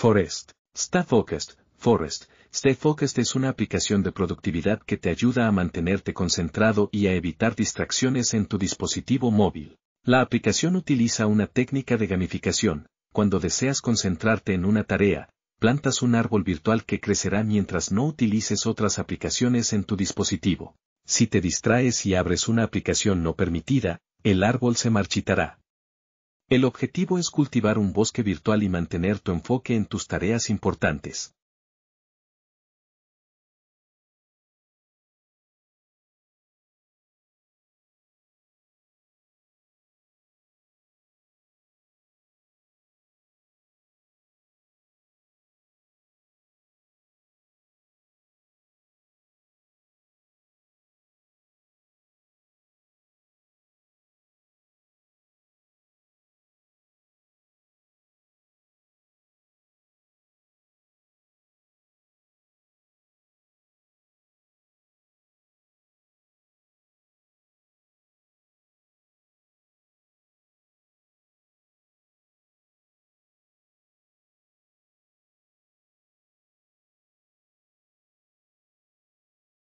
Forest. Stay focused. Forest. Stay focused es una aplicación de productividad que te ayuda a mantenerte concentrado y a evitar distracciones en tu dispositivo móvil. La aplicación utiliza una técnica de gamificación. Cuando deseas concentrarte en una tarea, plantas un árbol virtual que crecerá mientras no utilices otras aplicaciones en tu dispositivo. Si te distraes y abres una aplicación no permitida, el árbol se marchitará. El objetivo es cultivar un bosque virtual y mantener tu enfoque en tus tareas importantes.